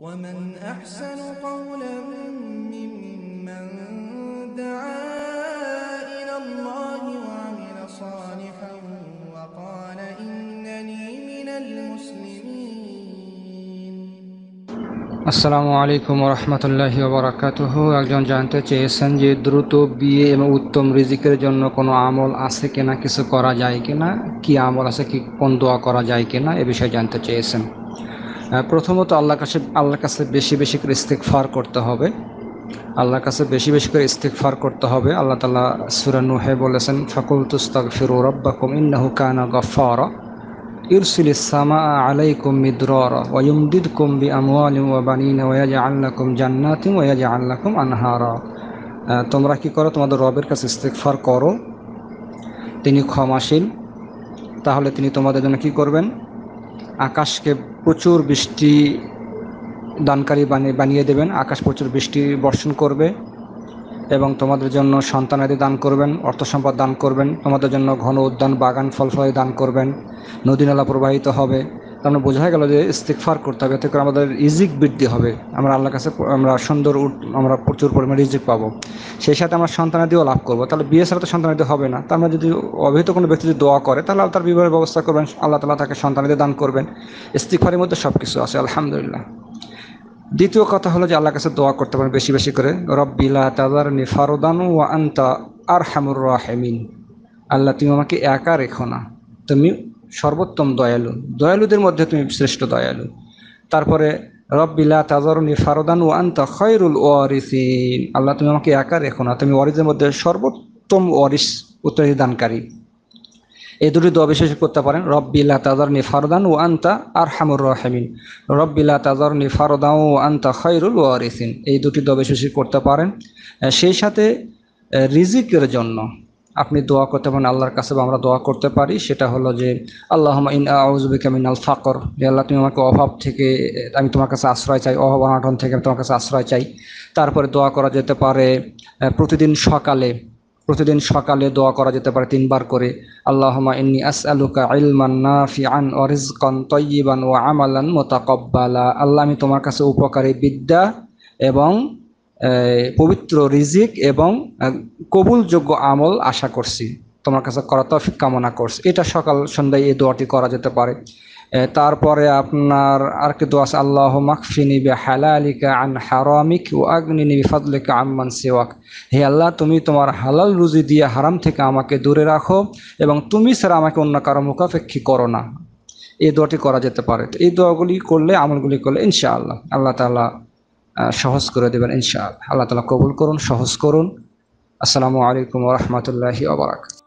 ومن أحسن قولا ممن دعا إلى الله وعمل صالحا وقال إنني من المسلمين আসসালামু আলাইকুম রহমতুল্লাহ ওবরাকাতুহ একজন জানতে চেয়েছেন যে দ্রুত বিয়ে এবং উত্তম রিজিকের জন্য কোনো আমল আছে কিনা কিছু করা যায় কিনা কি আমল আছে কি কোন দোয়া করা যায় কিনা এ বিষয়ে জানতে চেয়েছেন প্রথমত আল্লাহ কাছে আল্লাহর কাছে বেশি বেশি করে ফার করতে হবে আল্লাহর কাছে বেশি বেশি করে ফার করতে হবে আল্লাহ তালা সুরানুহে বলেছেন ফাকুল তুস্তাক ফিরু রব্বাকুম ইন্নাহু কানা গফার ইউরসিল ইসামা আলাইকুম মিদ্রর ওয়ুমদিদ কুম্বি আমওয়ালিম ওয়াবানিন ওয়াজ কুম জান্নাতিম ওয়াজ কুম আনহার তোমরা কি করো তোমাদের রবের কাছে ফার করো তিনি ক্ষমাসীন তাহলে তিনি তোমাদের জন্য কি করবেন আকাশকে প্রচুর বৃষ্টি দানকারী বানিয়ে বানিয়ে দেবেন আকাশ প্রচুর বৃষ্টি বর্ষণ করবে এবং তোমাদের জন্য সন্তান আদি দান করবেন অর্থ সম্পদ দান করবেন তোমাদের জন্য ঘন উদ্যান বাগান ফল ফলাদি দান করবেন নদী নালা প্রবাহিত হবে তখন বোঝা গেল যে ইস্তিকফার করতে হবে এতে করে আমাদের রিজিক বৃদ্ধি হবে আমরা আল্লাহর কাছে আমরা সুন্দর আমরা প্রচুর পরিমাণে রিজিক পাবো সেই সাথে আমরা সন্তানাদিও লাভ করবো তাহলে বিয়ে ছাড়া তো সন্তানাদি হবে না তার আমরা যদি অবহিত কোনো ব্যক্তি যদি দোয়া করে তাহলে তার বিবাহের ব্যবস্থা করবেন আল্লাহ তালা তাকে সন্তানাদি দান করবেন ইস্তিকফারের মধ্যে সব কিছু আছে আলহামদুলিল্লাহ দ্বিতীয় কথা হলো যে আল্লাহর কাছে দোয়া করতে পারেন বেশি বেশি করে রব্বিলা তাজার নিফারুদানু আন্তা আর হামুর রাহেমিন আল্লাহ তুমি আমাকে একা রেখো না তুমি সর্বোত্তম দয়ালু দয়ালুদের মধ্যে তুমি শ্রেষ্ঠ দয়ালু তারপরে রব্বিল্লা তাজারুনি ফারদান ও আন্তা খয়রুল ওয়ারিসিন আল্লাহ তুমি আমাকে একা রেখো না তুমি ওয়ারিসের মধ্যে সর্বোত্তম ওয়ারিস উত্তরাধি দানকারী এই দুটি দোয়া বিশেষ করতে পারেন রব্বিলা তাজারনি ফারদান ও আন্তা আর হামুর রহমিন রব্বিলা তাজারনি ফারদান ও আন্তা খয়রুল ওয়ারিসিন এই দুটি দোয়া বিশেষ করতে পারেন সেই সাথে রিজিকের জন্য আপনি দোয়া করতে পারেন আল্লাহর কাছে বা আমরা দোয়া করতে পারি সেটা হলো যে আল্লাহ ইন আউজবিকা মিন আল ফাকর যে আল্লাহ তুমি আমাকে অভাব থেকে আমি তোমার কাছে আশ্রয় চাই অভাব অনাটন থেকে আমি তোমার কাছে আশ্রয় চাই তারপরে দোয়া করা যেতে পারে প্রতিদিন সকালে প্রতিদিন সকালে দোয়া করা যেতে পারে তিনবার করে আল্লাহমা ইন্নি আস আলুকা ইলমান নাফিআন অরিজকন তৈবান ও আমালান মোতাকব্বালা আল্লাহ আমি তোমার কাছে উপকারী বিদ্যা এবং পবিত্র রিজিক এবং কবুলযোগ্য আমল আশা করছি তোমার কাছে করা তফিক কামনা করছি এটা সকাল সন্ধ্যায় এই দোয়াটি করা যেতে পারে তারপরে আপনার আর কি দোয়াস আল্লাহ মাকফিনি বে হালালিকা আন হারামিক ও আগ্নিনি বিফাদলিকা আমান সেওয়াক হে আল্লাহ তুমি তোমার হালাল রুজি দিয়ে হারাম থেকে আমাকে দূরে রাখো এবং তুমি স্যার আমাকে অন্য কারো মুখাপেক্ষী করো না এই দোয়াটি করা যেতে পারে এই দোয়াগুলি করলে আমলগুলি করলে ইনশাআল্লাহ আল্লাহ তাল্লাহ সহজ করে দেবেন ইনশাআল্লাহ আল্লাহ তালা কবুল করুন সহজ করুন আসসালামু আলাইকুম রহমতুল্লাহি আবরাকাত